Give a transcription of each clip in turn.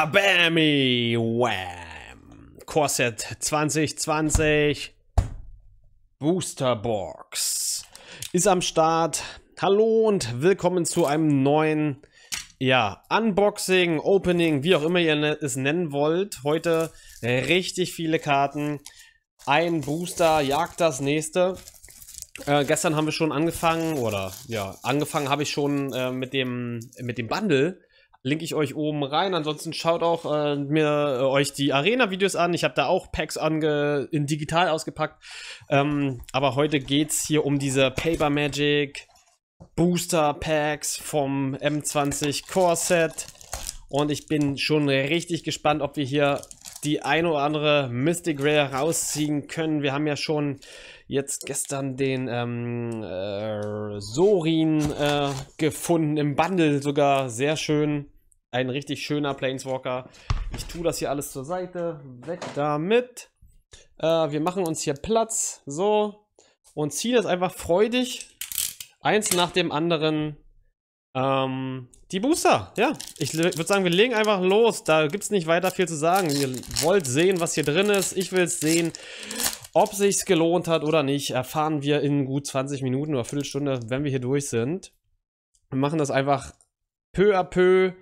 Kabammy! Wham! Corset 2020 Booster Box ist am Start. Hallo und willkommen zu einem neuen ja, Unboxing, Opening, wie auch immer ihr ne-, es nennen wollt. Heute richtig viele Karten. Ein Booster jagt das nächste. Äh, gestern haben wir schon angefangen, oder ja, angefangen habe ich schon äh, mit, dem, mit dem Bundle Link ich euch oben rein. Ansonsten schaut auch äh, mir äh, euch die Arena-Videos an. Ich habe da auch Packs ange in digital ausgepackt. Ähm, aber heute geht es hier um diese Paper Magic Booster Packs vom M20 Core Set. Und ich bin schon richtig gespannt, ob wir hier die ein oder andere Mystic Rare rausziehen können. Wir haben ja schon jetzt gestern den ähm, äh, Sorin äh, gefunden, im Bundle sogar, sehr schön. Ein richtig schöner Planeswalker. Ich tue das hier alles zur Seite, weg damit. Äh, wir machen uns hier Platz, so. Und ziehen das einfach freudig, eins nach dem anderen, ähm, die Booster. Ja, ich würde sagen, wir legen einfach los. Da gibt es nicht weiter viel zu sagen. Ihr wollt sehen, was hier drin ist. Ich will es sehen. Ob sich gelohnt hat oder nicht, erfahren wir in gut 20 Minuten oder Viertelstunde, wenn wir hier durch sind. Wir machen das einfach peu à peu,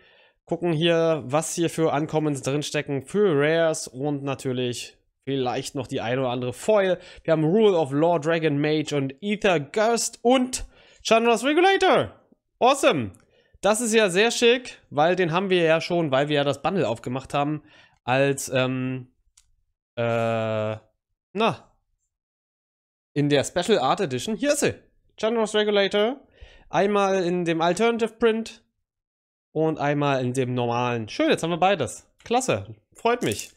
gucken hier, was hier für Ankommens drinstecken, für Rares und natürlich vielleicht noch die eine oder andere Foil. Wir haben Rule of Law, Dragon Mage und Ether Ghost und Chandra's Regulator. Awesome! Das ist ja sehr schick, weil den haben wir ja schon, weil wir ja das Bundle aufgemacht haben, als ähm, äh, na. In der Special Art Edition, hier ist sie. Generous Regulator. Einmal in dem Alternative Print und einmal in dem normalen. Schön, jetzt haben wir beides. Klasse, freut mich.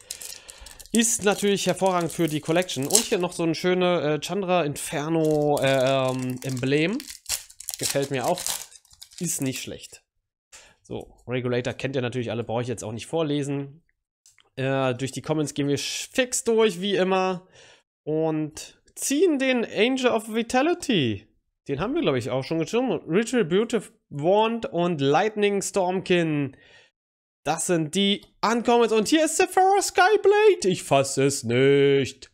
Ist natürlich hervorragend für die Collection. Und hier noch so ein schönes äh, Chandra Inferno äh, ähm, Emblem. Gefällt mir auch. Ist nicht schlecht. So, Regulator kennt ihr natürlich alle, brauche ich jetzt auch nicht vorlesen. Äh, durch die Comments gehen wir fix durch, wie immer. Und ziehen den Angel of Vitality. Den haben wir, glaube ich, auch schon gezogen. Retributive Wand und Lightning Stormkin. Das sind die Uncommons. Und hier ist Sephora Skyblade. Ich fasse es nicht.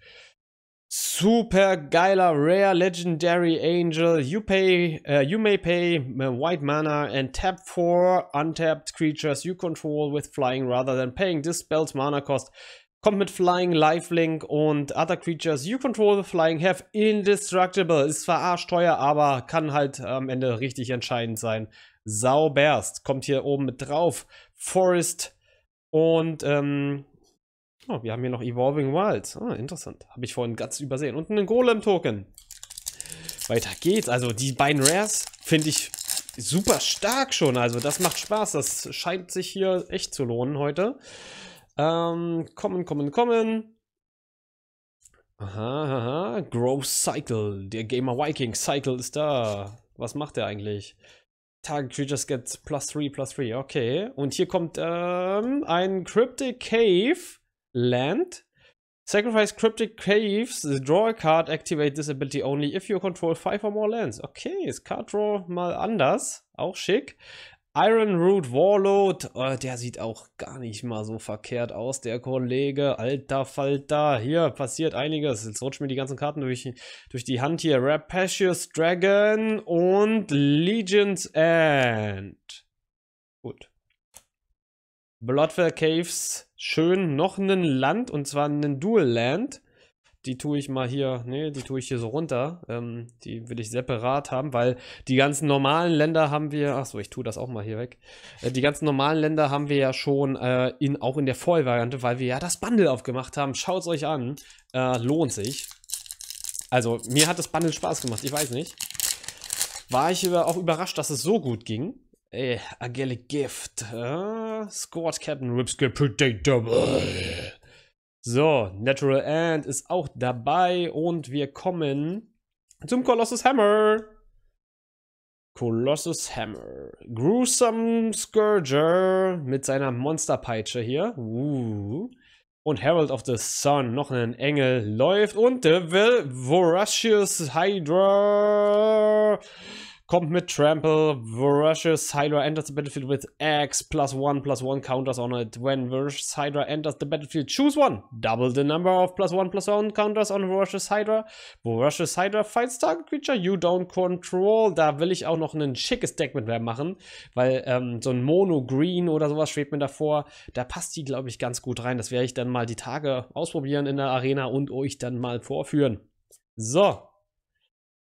Super geiler Rare Legendary Angel. You pay, uh, you may pay white mana and tap for untapped creatures you control with flying rather than paying this spell's mana cost. Kommt mit Flying, Lifelink und Other Creatures. You control the Flying Have Indestructible. Ist zwar arschteuer, aber kann halt ähm, am Ende richtig entscheidend sein. Sauberst. Kommt hier oben mit drauf. Forest und ähm, Oh, wir haben hier noch Evolving Wilds. Ah, interessant. Habe ich vorhin ganz übersehen. Und einen Golem-Token. Weiter geht's. Also die beiden Rares finde ich super stark schon. Also das macht Spaß. Das scheint sich hier echt zu lohnen heute. Ähm, kommen, kommen, kommen. Aha, aha. Grow Cycle. Der Gamer Viking Cycle ist da. Was macht er eigentlich? Target Creatures get plus 3, plus 3. Okay. Und hier kommt ähm, ein Cryptic Cave Land. Sacrifice Cryptic Caves, draw a card, activate this ability only if you control 5 or more lands. Okay, ist Card Draw mal anders. Auch schick. Iron Root Warlord, oh, der sieht auch gar nicht mal so verkehrt aus, der Kollege. Alter Falter, hier passiert einiges. Jetzt rutschen mir die ganzen Karten durch, durch die Hand hier. Rapacious Dragon und Legion's End. Gut. Bloodfell Caves, schön. Noch ein Land und zwar ein Dual Land die tue ich mal hier, nee, die tue ich hier so runter. Ähm, die will ich separat haben, weil die ganzen normalen Länder haben wir, achso, ich tue das auch mal hier weg. Äh, die ganzen normalen Länder haben wir ja schon äh, in, auch in der Vollvariante, weil wir ja das Bundle aufgemacht haben. Schaut es euch an, äh, lohnt sich. Also, mir hat das Bundle Spaß gemacht, ich weiß nicht. War ich über, auch überrascht, dass es so gut ging. Ey, äh, Angelic Gift, äh, Squad Captain Ripskill Predictable. So, Natural End ist auch dabei und wir kommen zum Colossus Hammer. Colossus Hammer. Gruesome Scourger mit seiner Monsterpeitsche hier. Uh. Und Herald of the Sun, noch ein Engel, läuft. Und der Voracious Hydra. Kommt mit Trample, Voracious Hydra enters the battlefield with X, plus one, plus one counters on it. When Voracious Hydra enters the battlefield, choose one. Double the number of plus one, plus one counters on Voracious Hydra. Voracious Hydra fights target creature you don't control. Da will ich auch noch ein schickes Deck mit mehr machen, weil ähm, so ein Mono Green oder sowas schwebt mir davor. Da passt die, glaube ich, ganz gut rein. Das werde ich dann mal die Tage ausprobieren in der Arena und euch dann mal vorführen. So,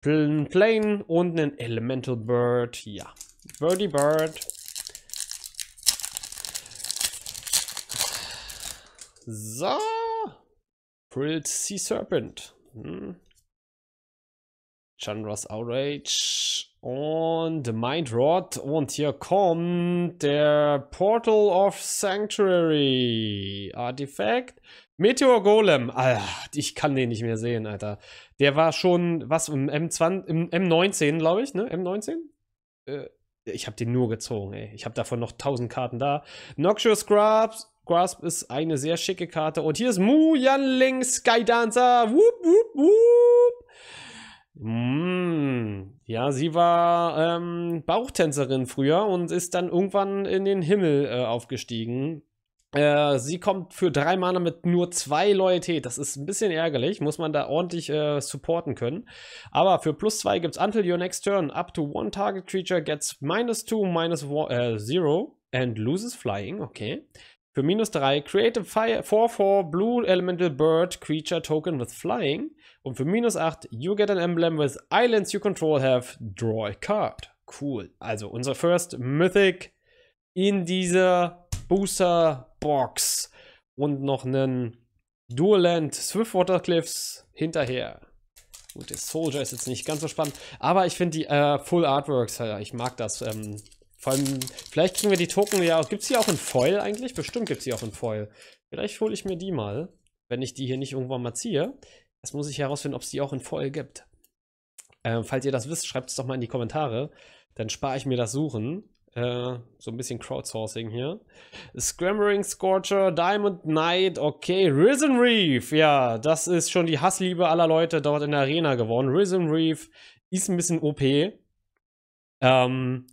ein Plane und einen Elemental Bird. Ja. Birdie Bird. So. Frilled Sea Serpent. Hm. Chandra's Outrage und Mind Rod. Und hier kommt der Portal of Sanctuary Artifact. Meteor Golem. Alter, ich kann den nicht mehr sehen, Alter. Der war schon, was, im, M20, im M19, glaube ich, ne? M19? Äh, ich habe den nur gezogen, ey. Ich habe davon noch 1000 Karten da. Noxious Grasp, Grasp ist eine sehr schicke Karte. Und hier ist Mu Yanling Skydancer. Wup, wup, wup. Mm. Ja, sie war ähm, Bauchtänzerin früher und ist dann irgendwann in den Himmel äh, aufgestiegen. Äh, sie kommt für drei Mana mit nur zwei Loyalität. Das ist ein bisschen ärgerlich. Muss man da ordentlich äh, supporten können. Aber für plus zwei gibt es until your next turn. Up to one target creature gets minus two, minus one, äh, zero and loses flying. Okay. Für minus drei create a 4-4 Blue Elemental Bird Creature Token with Flying. Und für minus acht you get an emblem with islands you control have, draw a card. Cool. Also unser First Mythic in dieser Booster Box und noch einen Dualand Swift Cliffs hinterher. Gut, der Soldier ist jetzt nicht ganz so spannend, aber ich finde die äh, Full Artworks, ja, ich mag das. Ähm, vor allem, vielleicht kriegen wir die Token ja auch. Gibt es die auch in Foil eigentlich? Bestimmt gibt es die auch in Foil. Vielleicht hole ich mir die mal, wenn ich die hier nicht irgendwann mal ziehe. Das muss ich herausfinden, ob es die auch in Foil gibt. Ähm, falls ihr das wisst, schreibt es doch mal in die Kommentare. Dann spare ich mir das Suchen. Äh, so ein bisschen Crowdsourcing hier. Scrambling Scorcher, Diamond Knight, okay. Risen Reef, ja, das ist schon die Hassliebe aller Leute dort in der Arena geworden. Risen Reef ist ein bisschen OP. Ähm,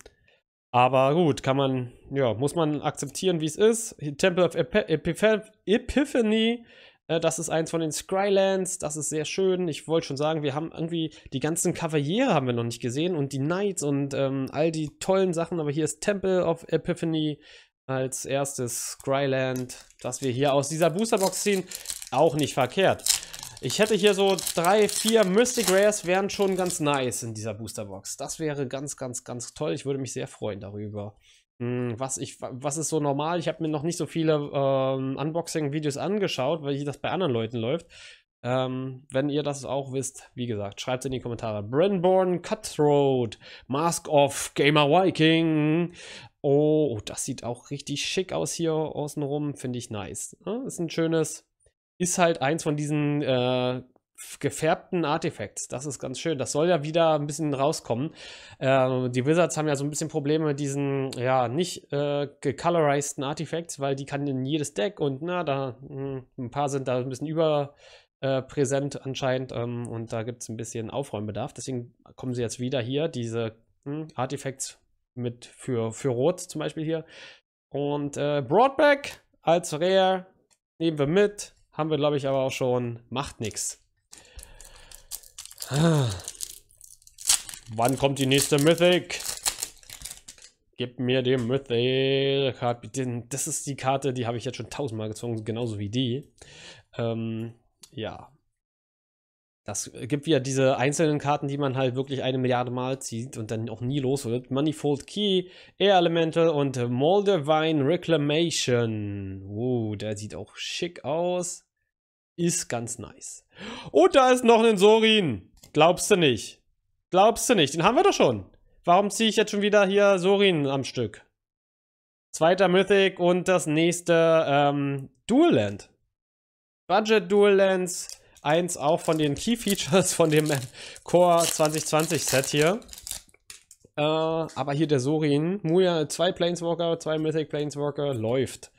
aber gut, kann man, ja, muss man akzeptieren, wie es ist. Temple of Ep Epiph Epiphany, äh, das ist eins von den Skylands, das ist sehr schön. Ich wollte schon sagen, wir haben irgendwie die ganzen Kavaliere haben wir noch nicht gesehen und die Knights und ähm, all die tollen Sachen. Aber hier ist Temple of Epiphany als erstes Skyland, das wir hier aus dieser Boosterbox ziehen. Auch nicht verkehrt. Ich hätte hier so drei, vier Mystic Rares wären schon ganz nice in dieser Boosterbox. Das wäre ganz, ganz, ganz toll. Ich würde mich sehr freuen darüber. Hm, was, ich, was ist so normal? Ich habe mir noch nicht so viele ähm, Unboxing-Videos angeschaut, weil das bei anderen Leuten läuft. Ähm, wenn ihr das auch wisst, wie gesagt, schreibt es in die Kommentare. Brenborn Cutthroat, Mask of Gamer Viking. Oh, das sieht auch richtig schick aus hier außenrum. Finde ich nice. Ne? Ist ein schönes, ist halt eins von diesen äh, gefärbten Artifacts. Das ist ganz schön. Das soll ja wieder ein bisschen rauskommen. Äh, die Wizards haben ja so ein bisschen Probleme mit diesen, ja, nicht äh, gecolorized Artifacts, weil die kann in jedes Deck und na, da mh, hm, ein paar sind da ein bisschen überpräsent äh, anscheinend ähm, und da gibt es ein bisschen Aufräumbedarf. Deswegen kommen sie jetzt wieder hier, diese mh, hm, Artifacts mit für, für Rot zum Beispiel hier. Und äh, Broadback als Rare nehmen wir mit. Haben wir, glaube ich, aber auch schon. Macht nichts. Wann kommt die nächste Mythic? Gib mir die Mythic. Das ist die Karte, die habe ich jetzt schon tausendmal gezogen, genauso wie die. Ähm, ja. Das gibt wieder diese einzelnen Karten, die man halt wirklich eine Milliarde Mal zieht und dann auch nie los wird. Manifold Key, Air Elemental und Moldavine Reclamation. Oh, der sieht auch schick aus. Ist ganz nice. Und da ist noch ein Sorin. Glaubst du nicht? Glaubst du nicht? Den haben wir doch schon. Warum ziehe ich jetzt schon wieder hier Sorin am Stück? Zweiter Mythic und das nächste ähm, Dual Land. Budget Dual Lands. Eins auch von den Key Features von dem Core 2020 Set hier. Äh, aber hier der Sorin. Muja, zwei Planeswalker, zwei Mythic Planeswalker. Läuft.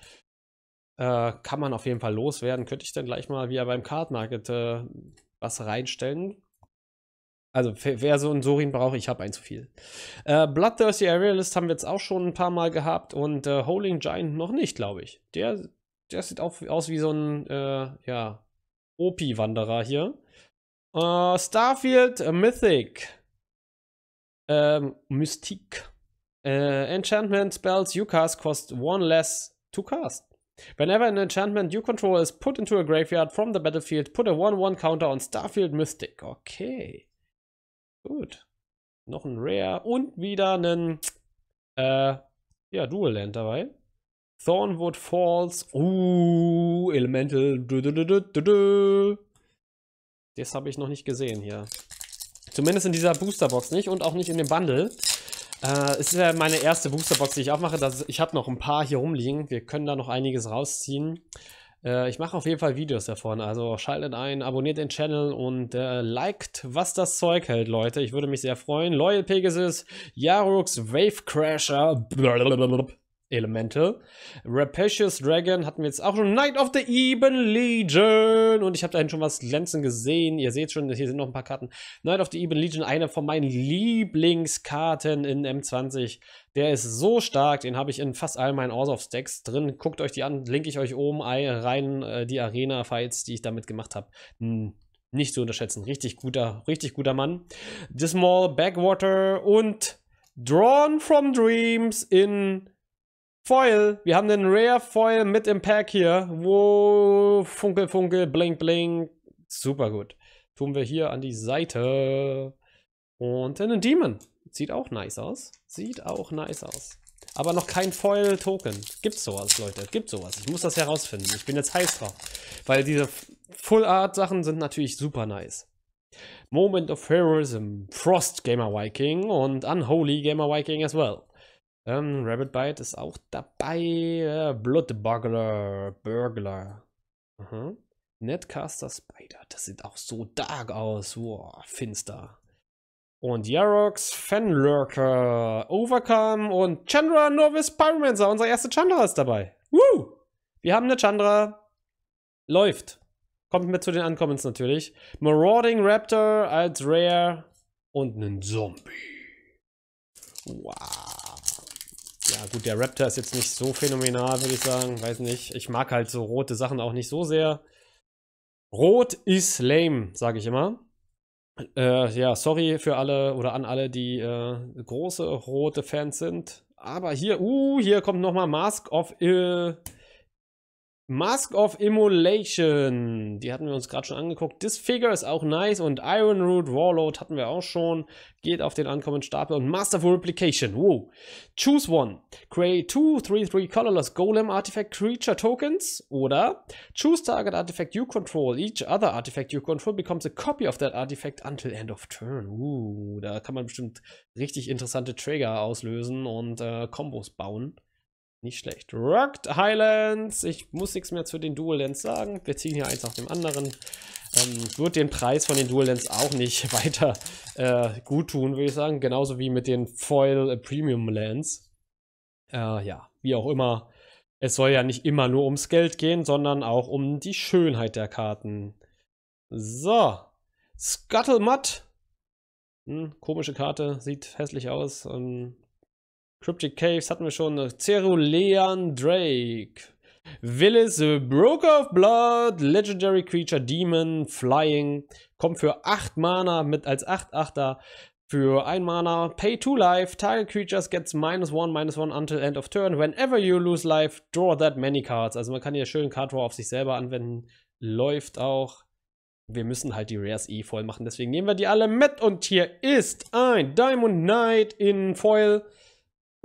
Äh, kann man auf jeden Fall loswerden. Könnte ich dann gleich mal wieder beim Card Market äh, was reinstellen? Also wer so einen Sorin braucht, ich habe einen zu viel. Äh, Bloodthirsty Aerialist haben wir jetzt auch schon ein paar Mal gehabt und äh, Holding Giant noch nicht, glaube ich. Der, der sieht auch aus wie so ein äh, ja, OP-Wanderer hier. Uh, Starfield äh, Mythic. Ähm, Mystique. Uh, enchantment spells you cast cost one less to cast. Whenever an enchantment you control is put into a graveyard from the battlefield, put a 1-1 counter on Starfield Mystic. Okay. Gut. Noch ein Rare und wieder ein äh, ja, Dual Land dabei. Thornwood Falls. Uh, Elemental. Dö, dö, dö, das habe ich noch nicht gesehen hier. Zumindest in dieser Boosterbox nicht und auch nicht in dem Bundle. Äh, es ist ja meine erste Boosterbox, die ich aufmache. Das, ich habe noch ein paar hier rumliegen. Wir können da noch einiges rausziehen. Äh, ich mache auf jeden Fall Videos davon. Also schaltet ein, abonniert den Channel und äh, liked, was das Zeug hält, Leute. Ich würde mich sehr freuen. Loyal Pegasus, Yarux, Wave Crasher. Blablabla. Elemente. Rapacious Dragon hatten wir jetzt auch schon. Knight of the Eben Legion. Und ich habe dahin schon was glänzen gesehen. Ihr seht schon, hier sind noch ein paar Karten. Knight of the Eben Legion, eine von meinen Lieblingskarten in M20. Der ist so stark, den habe ich in fast all meinen Ors of Stacks drin. Guckt euch die an, link ich euch oben rein, äh, die Arena-Fights, die ich damit gemacht habe. Hm nicht zu unterschätzen. Richtig guter, richtig guter Mann. Dismal, Backwater und Drawn from Dreams in Foil. Wir haben den Rare Foil mit im Pack hier. Wo Funkel, Funkel, Blink, Blink. Super gut. Tun wir hier an die Seite. Und einen Demon. Sieht auch nice aus. Sieht auch nice aus. Aber noch kein Foil-Token. Gibt's sowas, Leute. Gibt's sowas. Ich muss das herausfinden. Ich bin jetzt heiß drauf. Weil diese Full-Art-Sachen sind natürlich super nice. Moment of Heroism, Frost Gamer Viking und Unholy Gamer Viking as well. Ähm, Rabbit Bite ist auch dabei. Äh, Blood Burglar. Burglar. Mhm. Netcaster Spider. Das sieht auch so dark aus. Wow, finster. Und Yarox, Fenlurker, Overcome und Chandra Novice Pyromancer. Unser erster Chandra ist dabei. Woo! Wir haben eine Chandra. Läuft. Kommt mit zu den Ankommens natürlich. Marauding Raptor als Rare und einen Zombie. Wow. Ja gut, der Raptor ist jetzt nicht so phänomenal, würde ich sagen. Weiß nicht. Ich mag halt so rote Sachen auch nicht so sehr. Rot ist lame, sage ich immer. Äh, ja, sorry für alle oder an alle, die äh, große rote Fans sind. Aber hier, uh, hier kommt nochmal Mask of... Äh, Mask of Immolation, die hatten wir uns gerade schon angeguckt. Disfigure ist auch nice und Iron Root Warlord hatten wir auch schon. Geht auf den ankommenden Stapel und Masterful Replication. Wow. Choose one. Create two, three, three colorless Golem Artifact Creature Tokens oder choose target artifact you control. Each other artifact you control becomes a copy of that artifact until end of turn. Uh, da kann man bestimmt richtig interessante Trigger auslösen und äh, Combos bauen. Nicht schlecht. Rocked Highlands. Ich muss nichts mehr zu den Dual Lens sagen. Wir ziehen hier eins nach dem anderen. Ähm, wird den Preis von den Dual Lens auch nicht weiter äh, gut tun, würde ich sagen. Genauso wie mit den Foil äh, Premium Lens. Äh, ja, wie auch immer. Es soll ja nicht immer nur ums Geld gehen, sondern auch um die Schönheit der Karten. So. Scuttle Mud. Hm, komische Karte. Sieht hässlich aus. Ähm, Cryptic Caves hatten wir schon. Cerulean Drake. Willis, Broker of Blood, Legendary Creature, Demon, Flying. Kommt für 8 Mana mit als 8-8er. Für 1 Mana, Pay 2 Life, Target Creatures gets minus 1, minus 1 until end of turn. Whenever you lose life, draw that many cards. Also man kann hier schön Card Draw auf sich selber anwenden. Läuft auch. Wir müssen halt die Rares eh voll machen, deswegen nehmen wir die alle mit. Und hier ist ein Diamond Knight in Foil.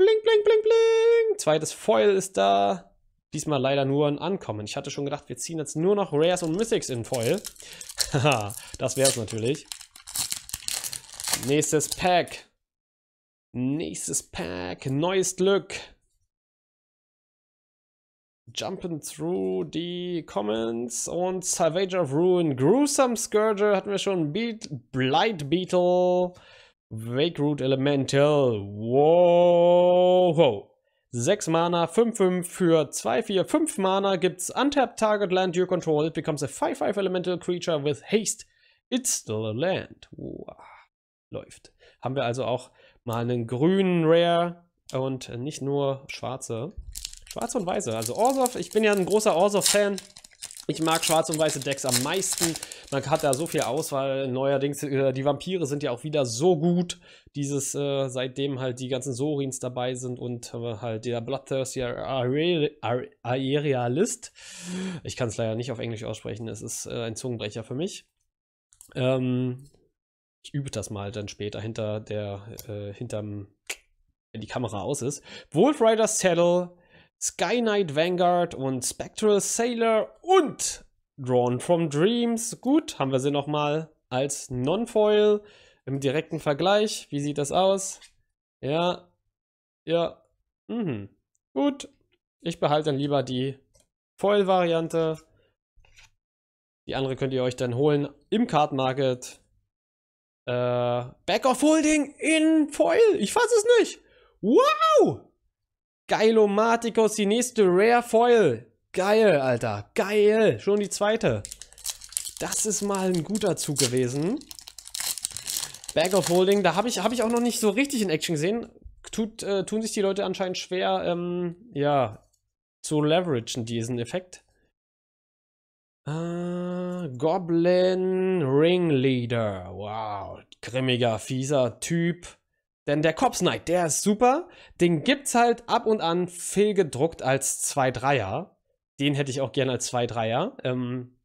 Bling, bling, bling, bling. Zweites Foil ist da. Diesmal leider nur ein Ankommen. Ich hatte schon gedacht, wir ziehen jetzt nur noch Rares und Mystics in Foil. Haha, das wäre es natürlich. Nächstes Pack. Nächstes Pack. Neues Glück. Jumping through the Comments und Salvager of Ruin. Gruesome Scourger hatten wir schon. Beat, Blight Beetle. Wake Root Elemental. Wow. 6 Mana, 5-5 für 2-4, 5 Mana gibt's Untapped Target Land Your control. It becomes a 5-5 Elemental Creature with Haste. It's still a land. Wow. Läuft. Haben wir also auch mal einen grünen Rare und nicht nur schwarze. Schwarze und weiße. Also Orsov, ich bin ja ein großer Orsov-Fan. Ich mag schwarz und weiße Decks am meisten. Man hat da so viel Auswahl. Neuerdings, äh, die Vampire sind ja auch wieder so gut. Dieses, äh, seitdem halt die ganzen Sorins dabei sind und äh, halt der Bloodthirsty Aerialist. Ich kann es leider nicht auf Englisch aussprechen. Es ist äh, ein Zungenbrecher für mich. Ähm, ich übe das mal dann später hinter der, äh, hinterm, wenn die Kamera aus ist. Wolf Riders Saddle Sky Knight Vanguard und Spectral Sailor und Drawn from Dreams. Gut, haben wir sie nochmal als Non-Foil im direkten Vergleich. Wie sieht das aus? Ja, ja, mhm. Gut, ich behalte dann lieber die Foil-Variante. Die andere könnt ihr euch dann holen im Card Market. Äh, Back of Holding in Foil. Ich fasse es nicht. Wow! Geilomaticus, die nächste Rare Foil. Geil, Alter. Geil. Schon die zweite. Das ist mal ein guter Zug gewesen. Bag of Holding, da habe ich, hab ich auch noch nicht so richtig in Action gesehen. Tut, äh, tun sich die Leute anscheinend schwer, ähm, ja, zu leveragen diesen Effekt. Äh, Goblin Ringleader. Wow, grimmiger, fieser Typ. Denn der Cops Knight, der ist super. Den gibt's halt ab und an fehlgedruckt als 2-3er. Den hätte ich auch gerne als 2-3er. Ähm,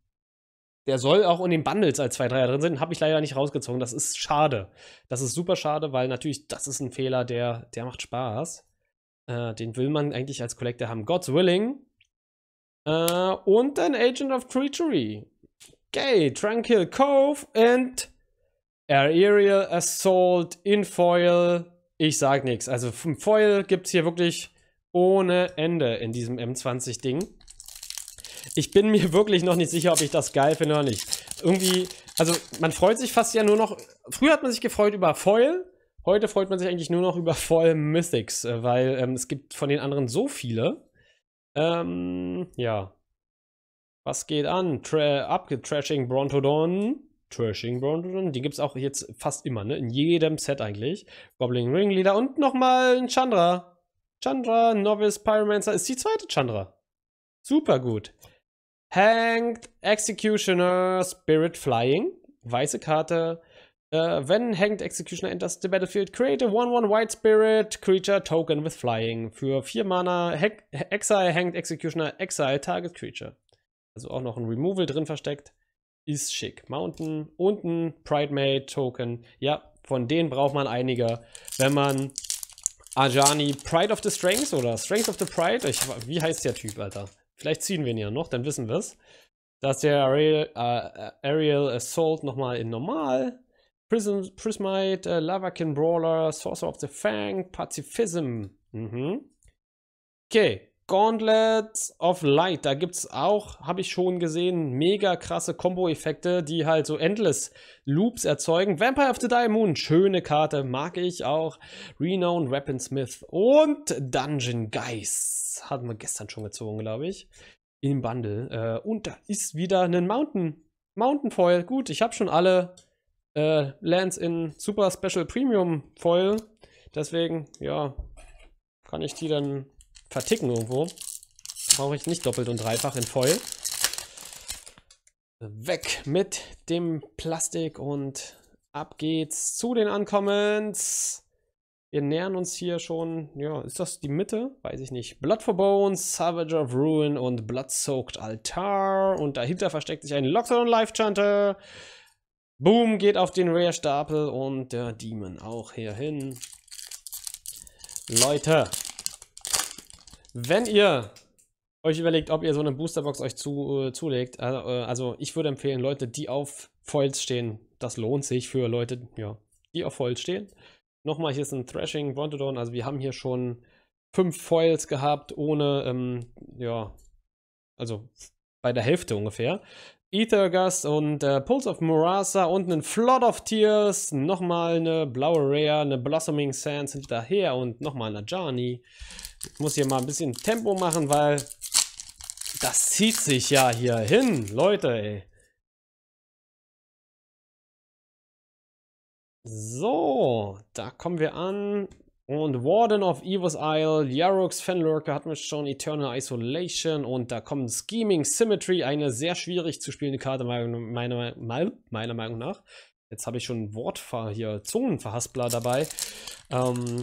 der soll auch in den Bundles als 2-3er drin sein. Habe ich leider nicht rausgezogen. Das ist schade. Das ist super schade, weil natürlich das ist ein Fehler, der, der macht Spaß. Äh, den will man eigentlich als Collector haben. God's Willing. Äh, und ein Agent of Creatury. Okay, Tranquil Cove and Aerial Assault, in Foil. Ich sag nichts. Also vom Foil gibt es hier wirklich ohne Ende in diesem M20-Ding. Ich bin mir wirklich noch nicht sicher, ob ich das geil finde oder nicht. Irgendwie, also man freut sich fast ja nur noch. Früher hat man sich gefreut über Foil. Heute freut man sich eigentlich nur noch über Foil Mythics, äh, weil ähm, es gibt von den anderen so viele. Ähm, ja. Was geht an? Tra Abgetrashing Brontodon. Trashing Brown, die gibt es auch jetzt fast immer, ne? In jedem Set eigentlich. Goblin Ringleader und nochmal ein Chandra. Chandra, Novice Pyromancer ist die zweite Chandra. Super gut. Hanged Executioner Spirit Flying. Weiße Karte. Uh, wenn Hanged Executioner enters the battlefield, create a 1-1 White Spirit Creature Token with Flying. Für 4 Mana He Exile Hanged Executioner Exile Target Creature. Also auch noch ein Removal drin versteckt ist schick. Mountain und ein Pride Mate Token. Ja, von denen braucht man einige, wenn man Ajani Pride of the Strength oder Strength of the Pride, ich, wie heißt der Typ, Alter? Vielleicht ziehen wir ihn ja noch, dann wissen wir es. Dass der Aerial, äh, Aerial Assault nochmal in normal, Prism, Prismite, äh, Lavakin Brawler, Sorcerer of the Fang, Pazifism. Mhm. Okay, Gauntlet of Light, da gibt es auch, habe ich schon gesehen, mega krasse Combo-Effekte, die halt so Endless Loops erzeugen. Vampire of the Diamond, schöne Karte, mag ich auch. Renowned Weaponsmith und Dungeon Geist. Hatten wir gestern schon gezogen, glaube ich. Im Bundle. Äh, und da ist wieder ein Mountain. Mountain Foil. Gut, ich habe schon alle äh, Lands in Super Special Premium Foil. Deswegen, ja, kann ich die dann verticken irgendwo. Brauche ich nicht doppelt und dreifach in Foil. Weg mit dem Plastik und ab geht's zu den Ankommens. Wir nähern uns hier schon, ja, ist das die Mitte? Weiß ich nicht. Blood for Bones, Savage of Ruin und Blood-Soaked Altar. Und dahinter versteckt sich ein Lockdown Life Chanter. Boom geht auf den Rare Stapel und der Demon auch hier hin. Leute, wenn ihr euch überlegt, ob ihr so eine Boosterbox euch zu, äh, zulegt, also, äh, also ich würde empfehlen, Leute, die auf Foils stehen, das lohnt sich für Leute, ja, die auf Foils stehen. Nochmal, hier ist ein Thrashing Brontodon, also wir haben hier schon fünf Foils gehabt, ohne, ähm, ja, also bei der Hälfte ungefähr. Ethergust und äh, Pulse of Murasa und einen Flood of Tears, nochmal eine blaue Rare, eine Blossoming Sands hinterher und nochmal eine Journey. Ich muss hier mal ein bisschen Tempo machen, weil das zieht sich ja hier hin, Leute, ey. So, da kommen wir an. Und Warden of Evil's Isle, Yarrox, Fenlurker hatten wir schon, Eternal Isolation und da kommen Scheming Symmetry, eine sehr schwierig zu spielende Karte meiner, meiner, Meinung nach. Jetzt habe ich schon Wortver hier, Zungenverhaspler dabei. Ähm,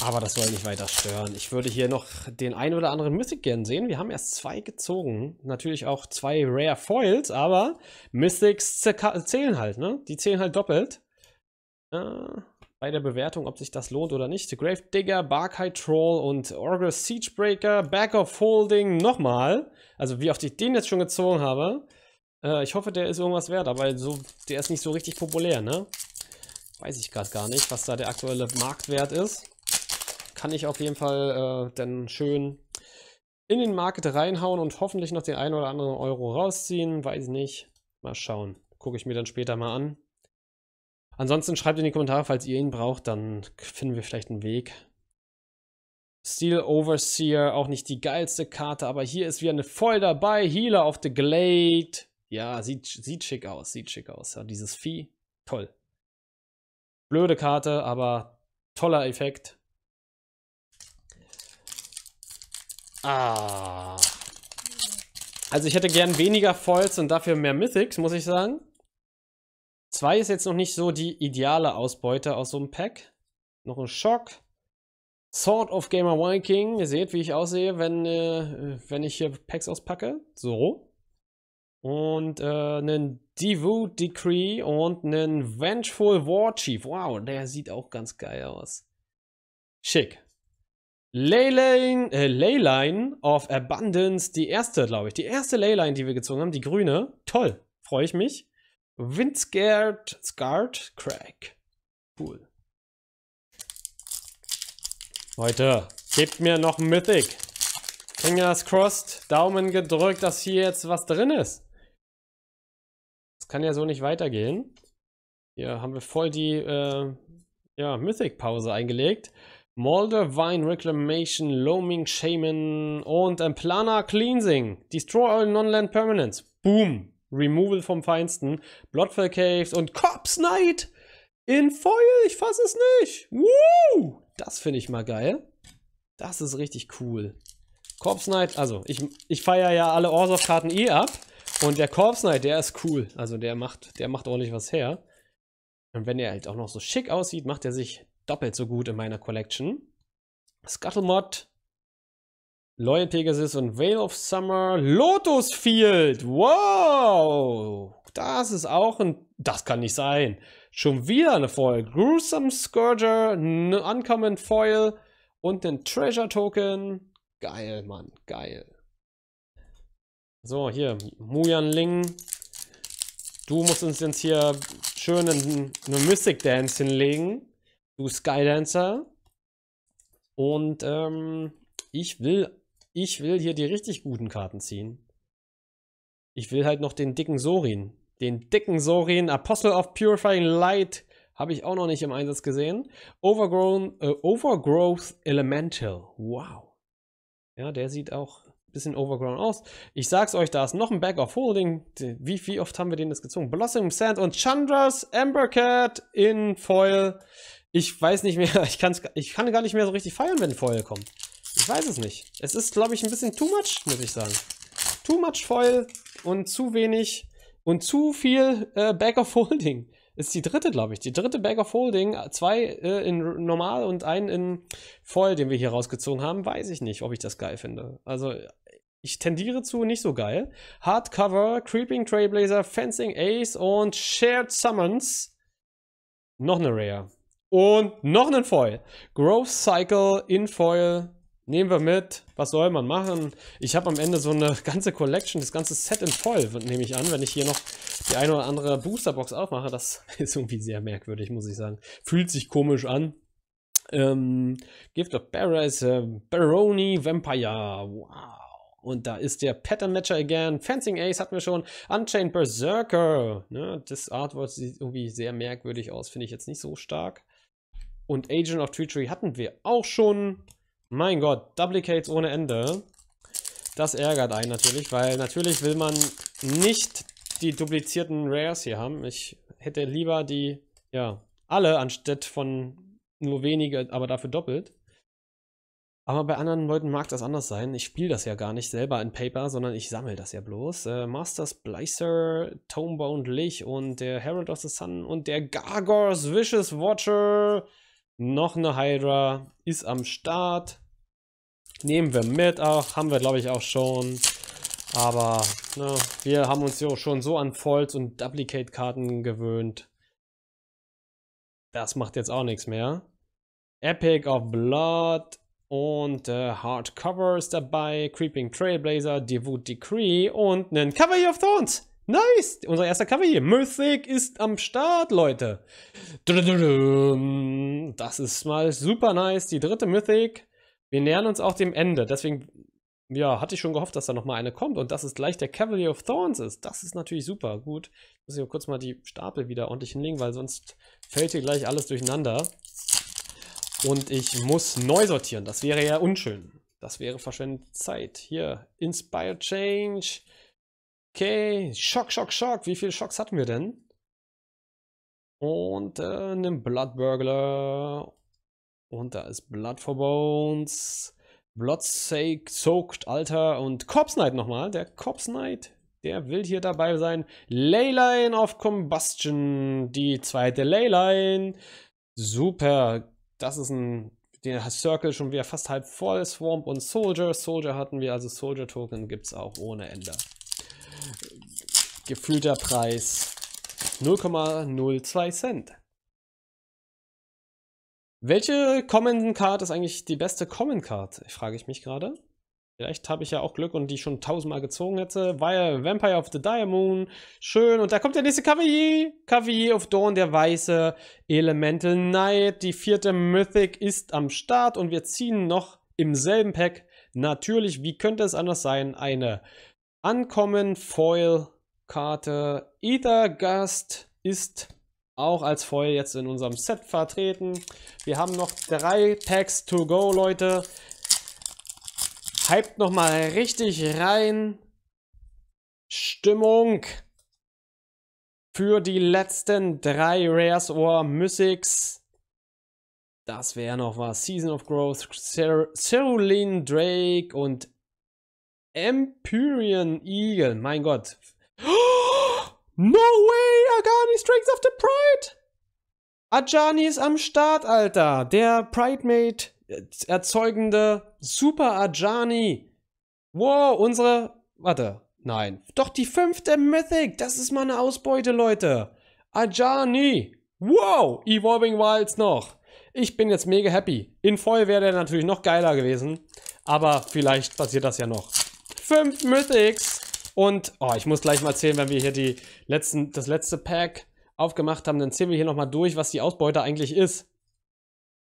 aber das soll nicht weiter stören. Ich würde hier noch den ein oder anderen Mythic gern sehen. Wir haben erst zwei gezogen. Natürlich auch zwei Rare Foils, aber Mythics zählen halt, ne? Die zählen halt doppelt. Äh, bei der Bewertung, ob sich das lohnt oder nicht. Grave Digger, Barkai Troll und Orgris Siegebreaker, Back of Holding nochmal. Also wie oft ich den jetzt schon gezogen habe. Äh, ich hoffe, der ist irgendwas wert, aber so, der ist nicht so richtig populär, ne? Weiß ich gerade gar nicht, was da der aktuelle Marktwert ist. Kann ich auf jeden Fall äh, dann schön in den Markt reinhauen und hoffentlich noch den einen oder anderen Euro rausziehen. Weiß nicht. Mal schauen. Gucke ich mir dann später mal an. Ansonsten schreibt in die Kommentare, falls ihr ihn braucht, dann finden wir vielleicht einen Weg. Steel Overseer, auch nicht die geilste Karte, aber hier ist wieder eine voll dabei. Healer of the Glade. Ja, sieht, sieht schick aus, sieht schick aus. Ja, dieses Vieh, toll. Blöde Karte, aber toller Effekt. Ah. Also ich hätte gern weniger Foils und dafür mehr Mythics, muss ich sagen. 2 ist jetzt noch nicht so die ideale Ausbeute aus so einem Pack. Noch ein Schock. Sword of Gamer Viking. Ihr seht, wie ich aussehe, wenn, äh, wenn ich hier Packs auspacke. So. Und äh, einen Divu Decree und einen Vengeful Warchief. Wow, der sieht auch ganz geil aus. Schick. Leyline, äh, Leyline of Abundance, die erste, glaube ich. Die erste Leyline, die wir gezogen haben, die grüne. Toll, freue ich mich. Windscared Scarred Crack. Cool. Leute, gebt mir noch ein Mythic. Fingers crossed, Daumen gedrückt, dass hier jetzt was drin ist. Das kann ja so nicht weitergehen. Hier haben wir voll die äh, ja, Mythic-Pause eingelegt. Molder Vine Reclamation, Loaming Shaman und Plana Cleansing. Destroy all non-land permanents. Boom. Removal vom Feinsten, Bloodfell Caves und Cops Knight in Feuer. Ich fasse es nicht. Woo! Das finde ich mal geil. Das ist richtig cool. Corpse Knight, also ich, ich feiere ja alle of karten eh ab. Und der Corpse Knight, der ist cool. Also der macht, der macht ordentlich was her. Und wenn er halt auch noch so schick aussieht, macht er sich doppelt so gut in meiner Collection. Scuttlemod, Loyal Pegasus und Veil of Summer. Lotus Field. Wow. Das ist auch ein... Das kann nicht sein. Schon wieder eine Foil. Gruesome Scourger, Uncommon Foil und den Treasure Token. Geil, Mann. Geil. So, hier. Muyan Ling. Du musst uns jetzt hier schön eine Mystic Dance hinlegen. Du Skydancer. Und ähm, ich will ich will hier die richtig guten Karten ziehen. Ich will halt noch den dicken Sorin. Den dicken Sorin, Apostle of Purifying Light, habe ich auch noch nicht im Einsatz gesehen. Overgrown, äh, Overgrowth Elemental. Wow. Ja, der sieht auch ein bisschen overgrown aus. Ich sag's euch, da ist noch ein Bag of Holding. Wie, wie oft haben wir den jetzt gezogen? Blossom Sand und Chandra's Embercat in Foil. Ich weiß nicht mehr, ich, kann's, ich kann gar nicht mehr so richtig feiern, wenn Foil kommt. Ich weiß es nicht. Es ist, glaube ich, ein bisschen too much, muss ich sagen. Too much Foil und zu wenig und zu viel äh, Bag of Holding. Ist die dritte, glaube ich. Die dritte Bag of Holding. Zwei äh, in normal und einen in Foil, den wir hier rausgezogen haben. Weiß ich nicht, ob ich das geil finde. Also, ich tendiere zu nicht so geil. Hardcover, Creeping Trailblazer, Fencing Ace und Shared Summons. Noch eine Rare. Und noch einen Foil. Growth Cycle in Foil. Nehmen wir mit. Was soll man machen? Ich habe am Ende so eine ganze Collection, das ganze Set in voll, nehme ich an, wenn ich hier noch die eine oder andere Boosterbox aufmache. Das ist irgendwie sehr merkwürdig, muss ich sagen. Fühlt sich komisch an. Ähm, Gift of Barrows, äh, Baroni Vampire. Wow. Und da ist der Pattern Matcher again. Fencing Ace hatten wir schon. Unchained Berserker. Ne? Das Artwork sieht irgendwie sehr merkwürdig aus. Finde ich jetzt nicht so stark. Und Agent of Treachery hatten wir auch schon. Mein Gott, Duplicates ohne Ende. Das ärgert einen natürlich, weil natürlich will man nicht die duplizierten Rares hier haben. Ich hätte lieber die, ja, alle anstatt von nur wenige, aber dafür doppelt. Aber bei anderen Leuten mag das anders sein. Ich spiele das ja gar nicht selber in Paper, sondern ich sammle das ja bloß. Äh, Masters Blazer, Tomebound Lich und der Herald of the Sun und der Gargors Vicious Watcher. Noch eine Hydra ist am Start. Nehmen wir mit auch. Haben wir, glaube ich, auch schon. Aber ne, wir haben uns ja auch schon so an Folds und Duplicate-Karten gewöhnt. Das macht jetzt auch nichts mehr. Epic of Blood und äh, Hardcover ist dabei, Creeping Trailblazer, Devout Decree und einen Cavalry of Thorns. Nice! Unser erster Cover hier. Mythic ist am Start, Leute. Das ist mal super nice. Die dritte Mythic. Wir nähern uns auch dem Ende. Deswegen, ja, hatte ich schon gehofft, dass da nochmal eine kommt und dass es gleich der Cavalier of Thorns ist. Das ist natürlich super. Gut. muss ich kurz mal die Stapel wieder ordentlich hinlegen, weil sonst fällt hier gleich alles durcheinander. Und ich muss neu sortieren. Das wäre ja unschön. Das wäre verschwendet Zeit. Hier, Inspire Change. Okay, Schock, Schock, Schock. Wie viele Schocks hatten wir denn? Und äh, einen Blood Burglar. Und da ist Blood for Bones. Blood Soaked, Alter. Und Corpse Knight nochmal. Der Corpse Knight, der will hier dabei sein. Leyline of Combustion. Die zweite Leyline. Super. Das ist ein der Circle schon wieder fast halb voll. Swamp und Soldier. Soldier hatten wir, also Soldier Token gibt es auch ohne Ende. Gefühlter Preis 0,02 Cent. Welche Common Card ist eigentlich die beste Common Card? Frage ich mich gerade. Vielleicht habe ich ja auch Glück und die schon tausendmal gezogen hätte. War Vampire of the Diamond. Schön. Und da kommt der nächste Cavalier. Cavalier of Dawn, der weiße Elemental Knight. Die vierte Mythic ist am Start und wir ziehen noch im selben Pack. Natürlich, wie könnte es anders sein, eine Ankommen, Foil, Karte. Ether Gast ist auch als Foil jetzt in unserem Set vertreten. Wir haben noch drei Packs to go, Leute. Hypt nochmal richtig rein. Stimmung für die letzten drei Rares oder Mystics. Das wäre noch was. Season of Growth, Cerulean Drake und Empyrean Eagle. Mein Gott. no way, Agani Strength of the Pride. Ajani ist am Start, Alter. Der Pride Mate äh, erzeugende Super Ajani. Wow, unsere. Warte. Nein. Doch die fünfte Mythic. Das ist mal eine Ausbeute, Leute. Ajani. Wow. Evolving Wilds noch. Ich bin jetzt mega happy. In voll wäre der natürlich noch geiler gewesen. Aber vielleicht passiert das ja noch. 5 Mythics. Und, oh, ich muss gleich mal zählen, wenn wir hier die letzten, das letzte Pack aufgemacht haben, dann zählen wir hier nochmal durch, was die Ausbeute eigentlich ist.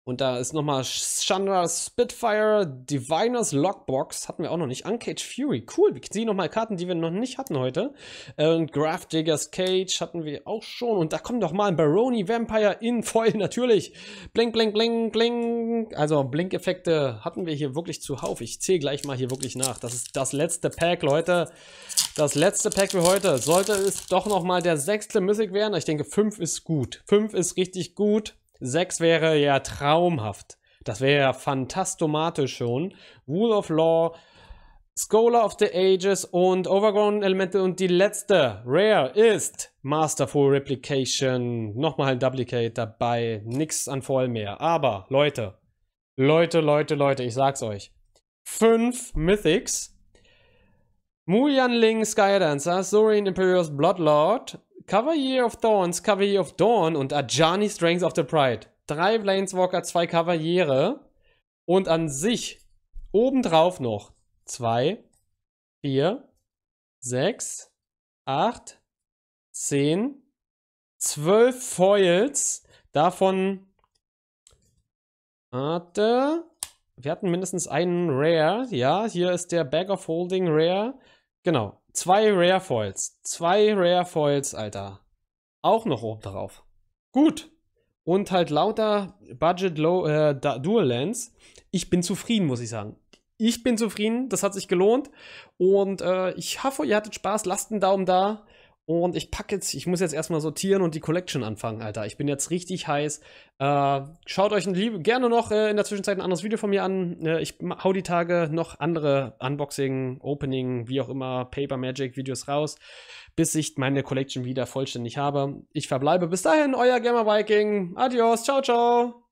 Und da ist nochmal Chandra Spitfire, Diviners Lockbox, hatten wir auch noch nicht. Uncaged Fury, cool. Wir sehen nochmal Karten, die wir noch nicht hatten heute. Und Graft Diggers Cage hatten wir auch schon. Und da kommt doch mal ein Baroni Vampire in Foil, natürlich. Blink, blink, blink, blink. Also Blinkeffekte hatten wir hier wirklich zuhauf. Ich zähle gleich mal hier wirklich nach. Das ist das letzte Pack, Leute. Das letzte Pack für heute. Sollte es doch nochmal der sechste Mythic werden. Ich denke, fünf ist gut. Fünf ist richtig gut. 6 wäre ja traumhaft. Das wäre ja fantastomatisch schon. Rule of Law, Scholar of the Ages und Overgrown Elemental. Und die letzte, Rare, ist Masterful Replication. Nochmal ein Duplicate dabei. Nix an voll mehr. Aber, Leute, Leute, Leute, Leute, ich sag's euch. 5 Mythics. Mu Yanling Skydancer, Sorin Imperious Bloodlord, Cavalier of Thorns, Cavalier of Dawn und Ajani Strengths of the Pride. Drei Planeswalker, zwei Kavaliere und an sich obendrauf noch zwei, vier, sechs, acht, zehn, zwölf Foils. Davon. Warte. Wir hatten mindestens einen Rare. Ja, hier ist der Bag of Holding Rare. Genau. Zwei Rare Foils. Zwei Rare Foils, Alter. Auch noch oben drauf. Gut. Und halt lauter Budget Low äh, Dual Lens. Ich bin zufrieden, muss ich sagen. Ich bin zufrieden, das hat sich gelohnt. Und äh, ich hoffe, ihr hattet Spaß. Lasst einen Daumen da. Und ich packe jetzt, ich muss jetzt erstmal sortieren und die Collection anfangen, Alter. Ich bin jetzt richtig heiß. Äh, schaut euch lieb, gerne noch äh, in der Zwischenzeit ein anderes Video von mir an. Äh, ich hau die Tage noch andere Unboxing, Opening, wie auch immer, Paper Magic Videos raus, bis ich meine Collection wieder vollständig habe. Ich verbleibe bis dahin, euer Gamer Viking. Adios, ciao, ciao.